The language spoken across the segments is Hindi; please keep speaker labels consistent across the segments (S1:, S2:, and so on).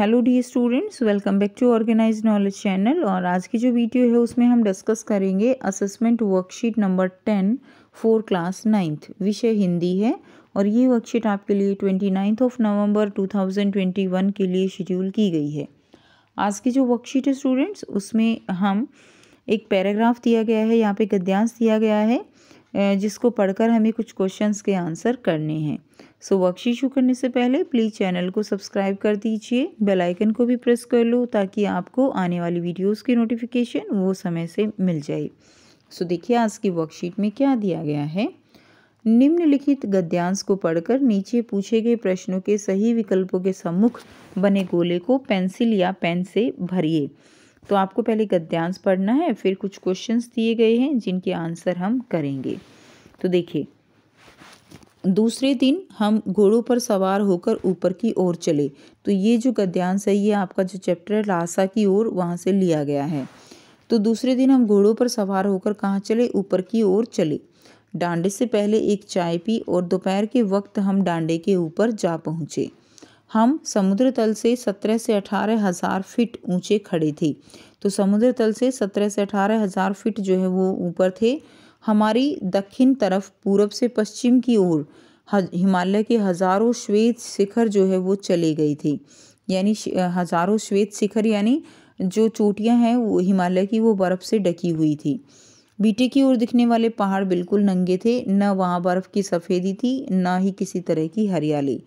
S1: hello the students welcome back to organize knowledge channel और आज की जो वीडियो है उसमें हम डिस्कस करेंगे assessment worksheet number ten four class ninth विषय हिंदी है और ये वर्कशीट आपके लिए twenty ninth of November two thousand twenty one के लिए शेड्यूल की गई है आज की जो वर्कशीट है स्टूडेंट्स उसमें हम एक पैराग्राफ दिया गया है यहाँ पे गद्यांश दिया गया है जिसको पढ़कर हमें कुछ क्वेश्चंस के आंसर करने हैं सो वर्कशीट शुरू करने से पहले प्लीज़ चैनल को सब्सक्राइब कर दीजिए बेल आइकन को भी प्रेस कर लो ताकि आपको आने वाली वीडियोस की नोटिफिकेशन वो समय से मिल जाए सो देखिए आज की वर्कशीट में क्या दिया गया है निम्नलिखित गद्यांश को पढ़कर नीचे पूछे गए प्रश्नों के सही विकल्पों के सम्मुख बने गोले को पेंसिल या पेन से भरिए तो आपको पहले गद्यांश पढ़ना है फिर कुछ क्वेश्चंस दिए गए हैं जिनके आंसर हम करेंगे तो देखिए दूसरे दिन हम घोड़ों पर सवार होकर ऊपर की ओर चले तो ये जो गद्यांश है ये आपका जो चैप्टर है लासा की ओर वहाँ से लिया गया है तो दूसरे दिन हम घोड़ों पर सवार होकर कहाँ चले ऊपर की ओर चले डांडे से पहले एक चाय पी और दोपहर के वक्त हम डांडे के ऊपर जा पहुँचे हम समुद्र तल से सत्रह से अठारह हज़ार फिट ऊंचे खड़े थे तो समुद्र तल से सत्रह से अठारह हज़ार फिट जो है वो ऊपर थे हमारी दक्षिण तरफ पूरब से पश्चिम की ओर हिमालय के हजारों श्वेत शिखर जो है वो चले गई थी यानी हजारों श्वेत शिखर यानी जो चोटियां हैं वो हिमालय की वो बर्फ़ से ढकी हुई थी बीटे की ओर दिखने वाले पहाड़ बिल्कुल नंगे थे न वहाँ बर्फ़ की सफ़ेदी थी न ही किसी तरह की हरियाली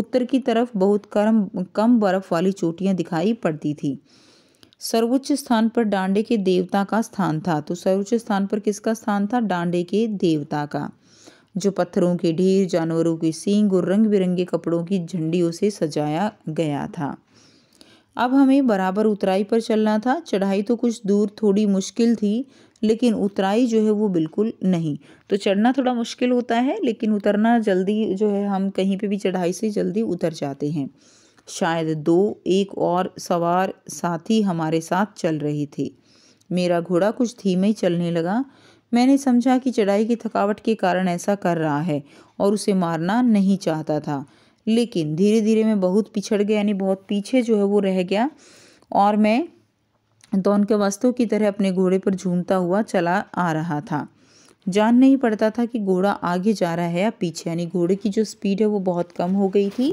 S1: उत्तर की तरफ बहुत कर्म कम बर्फ़ वाली चोटियाँ दिखाई पड़ती थी सर्वोच्च स्थान पर डांडे के देवता का स्थान था तो सर्वोच्च स्थान पर किसका स्थान था डांडे के देवता का जो पत्थरों के ढेर जानवरों के सींग और रंग बिरंगे कपड़ों की झंडियों से सजाया गया था अब हमें बराबर उतराई पर चलना था चढ़ाई तो कुछ दूर थोड़ी मुश्किल थी लेकिन उतराई जो है वो बिल्कुल नहीं तो चढ़ना थोड़ा मुश्किल होता है लेकिन उतरना जल्दी जो है हम कहीं पे भी चढ़ाई से जल्दी उतर जाते हैं शायद दो एक और सवार साथी हमारे साथ चल रहे थे मेरा घोड़ा कुछ धीमे ही चलने लगा मैंने समझा कि चढ़ाई की थकावट के कारण ऐसा कर रहा है और उसे मारना नहीं चाहता था लेकिन धीरे धीरे मैं बहुत पिछड़ गया यानी बहुत पीछे जो है वो रह गया और मैं तो के वस्तु की तरह अपने घोड़े पर झूमता हुआ चला आ रहा था जान नहीं पड़ता था कि घोड़ा आगे जा रहा है या पीछे यानी घोड़े की जो स्पीड है वो बहुत कम हो गई थी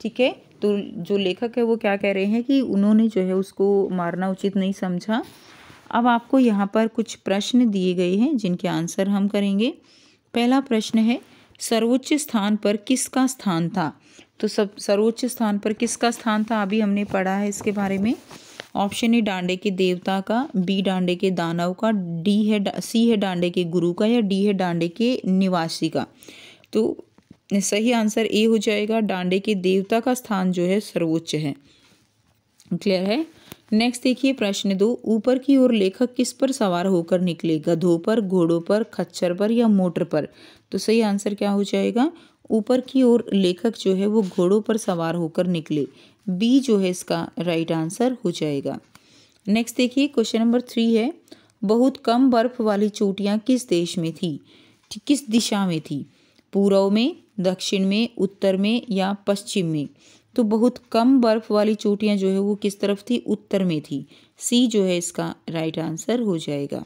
S1: ठीक है तो जो लेखक है वो क्या कह रहे हैं कि उन्होंने जो है उसको मारना उचित नहीं समझा अब आपको यहाँ पर कुछ प्रश्न दिए गए हैं जिनके आंसर हम करेंगे पहला प्रश्न है सर्वोच्च स्थान पर किसका स्थान था तो सब सर्वोच्च स्थान पर किसका स्थान था अभी हमने पढ़ा है इसके बारे में ऑप्शन ए डांडे के देवता का बी डांडे के दानव का डी है सी है डांडे के गुरु का या डी है डांडे के निवासी का तो सही आंसर ए हो जाएगा डांडे के देवता का स्थान जो है सर्वोच्च है क्लियर है नेक्स्ट देखिए प्रश्न दो ऊपर की ओर लेखक किस पर सवार होकर निकले गधों पर घोड़ों पर खच्चर पर या मोटर पर तो सही आंसर क्या हो जाएगा ऊपर की ओर लेखक जो है वो घोड़ों पर सवार होकर निकले बी जो है इसका राइट आंसर हो जाएगा नेक्स्ट देखिए क्वेश्चन नंबर थ्री है बहुत कम बर्फ वाली चोटियाँ किस देश में थी किस दिशा में थी पूर्व में दक्षिण में उत्तर में या पश्चिम में तो बहुत कम बर्फ़ वाली चोटियाँ जो है वो किस तरफ थी उत्तर में थी सी जो है इसका राइट आंसर हो जाएगा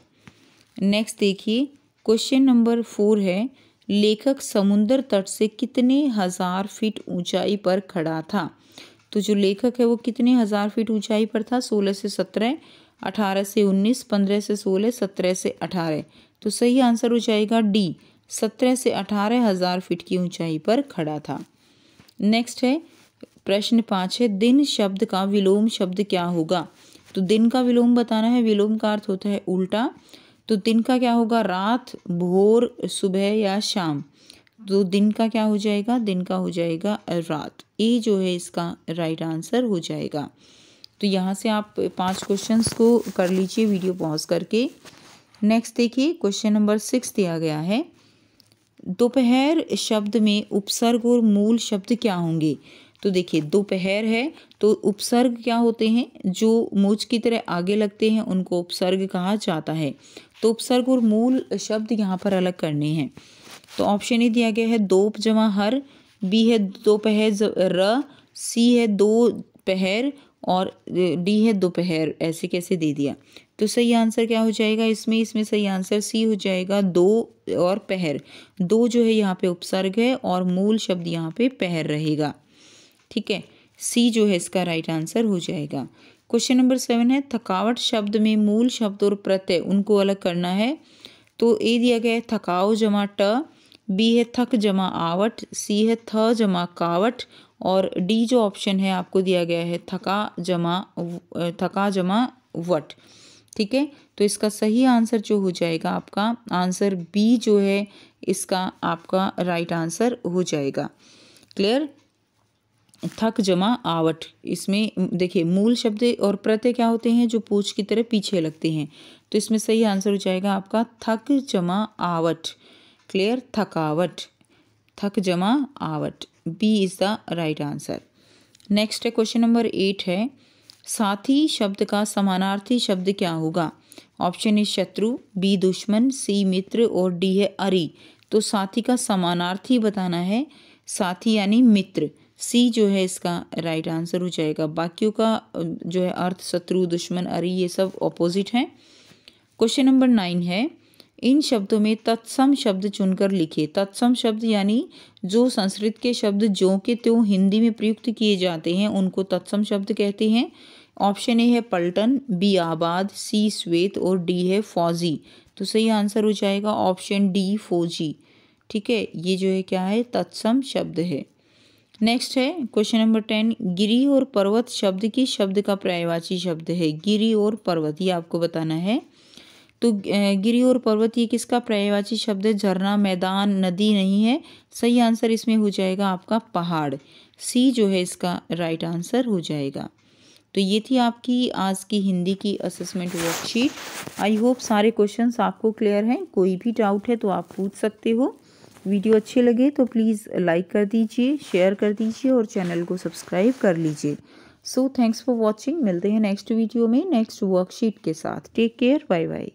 S1: नेक्स्ट देखिए क्वेश्चन नंबर फोर है लेखक समुद्र तट से कितने हज़ार फीट ऊंचाई पर खड़ा था तो जो लेखक है वो कितने हज़ार फीट ऊंचाई पर था सोलह से सत्रह अठारह से उन्नीस पंद्रह से सोलह सत्रह से अठारह तो सही आंसर हो जाएगा डी सत्रह से अठारह हज़ार फीट की ऊंचाई पर खड़ा था नेक्स्ट है प्रश्न पाँच है दिन शब्द का विलोम शब्द क्या होगा तो दिन का विलोम बताना है विलोम का अर्थ होता है उल्टा तो दिन का क्या होगा रात भोर सुबह या शाम तो दिन का क्या हो जाएगा दिन का हो जाएगा रात ए जो है इसका राइट आंसर हो जाएगा तो यहाँ से आप पांच क्वेश्चंस को कर लीजिए वीडियो पॉज करके नेक्स्ट देखिए क्वेश्चन नंबर सिक्स दिया गया है दोपहर शब्द में उपसर्ग और मूल शब्द क्या होंगे तो देखिए दोपहर है तो उपसर्ग क्या होते हैं जो मूज की तरह आगे लगते हैं उनको उपसर्ग कहा जाता है तो उपसर्ग और मूल शब्द यहाँ पर अलग करने हैं तो ऑप्शन ए दिया गया है दोप जमा हर बी है दोपहर र सी है दो पहर और डी है दोपहर ऐसे कैसे दे दिया तो सही आंसर क्या हो जाएगा इसमें इसमें सही आंसर सी हो जाएगा दो और पहर दो जो है यहाँ पे उपसर्ग है और मूल शब्द यहाँ पे पहर रहेगा ठीक है सी जो है इसका राइट आंसर हो जाएगा क्वेश्चन नंबर सेवन है थकावट शब्द में मूल शब्द और प्रत्यय उनको अलग करना है तो ए दिया गया है थकाओ जमा ट बी है थक जमा आवट सी है थ जमा कावट और डी जो ऑप्शन है आपको दिया गया है थका जमा थका जमा वट ठीक है तो इसका सही आंसर जो हो जाएगा आपका आंसर बी जो है इसका आपका राइट आंसर हो जाएगा क्लियर थक जमा आवट इसमें देखिए मूल शब्द और प्रत्यय क्या होते हैं जो पूछ की तरह पीछे लगते हैं तो इसमें सही आंसर हो जाएगा आपका थक जमा आवट क्लियर थकावट थक जमा आवट B is the right answer next है क्वेश्चन नंबर एट है साथी शब्द का समानार्थी शब्द क्या होगा ऑप्शन है शत्रु बी दुश्मन सी मित्र और डी है अरी तो साथी का समानार्थी बताना है साथी यानी मित्र सी जो है इसका राइट आंसर हो जाएगा बाकियों का जो है अर्थ शत्रु दुश्मन अरी ये सब ऑपोजिट हैं क्वेश्चन नंबर नाइन है इन शब्दों में तत्सम शब्द चुनकर लिखे तत्सम शब्द यानी जो संस्कृत के शब्द जो के त्यों हिंदी में प्रयुक्त किए जाते हैं उनको तत्सम शब्द कहते हैं ऑप्शन ए है पलटन बी आबाद सी श्वेत और डी है फौजी तो सही आंसर हो जाएगा ऑप्शन डी फौजी ठीक है ये जो है क्या है तत्सम शब्द है नेक्स्ट है क्वेश्चन नंबर टेन गिरी और पर्वत शब्द की शब्द का पर्यायवाची शब्द है गिरी और पर्वत ये आपको बताना है तो गिरी और पर्वत ये किसका पर्यायवाची शब्द है झरना मैदान नदी नहीं है सही आंसर इसमें हो जाएगा आपका पहाड़ सी जो है इसका राइट आंसर हो जाएगा तो ये थी आपकी आज की हिंदी की असेसमेंट वर्कशीट आई होप सारे क्वेश्चंस आपको क्लियर हैं कोई भी डाउट है तो आप पूछ सकते हो वीडियो अच्छे लगे तो प्लीज़ लाइक कर दीजिए शेयर कर दीजिए और चैनल को सब्सक्राइब कर लीजिए सो थैंक्स फॉर वॉचिंग मिलते हैं नेक्स्ट वीडियो में नेक्स्ट वर्कशीट के साथ टेक केयर बाय बाय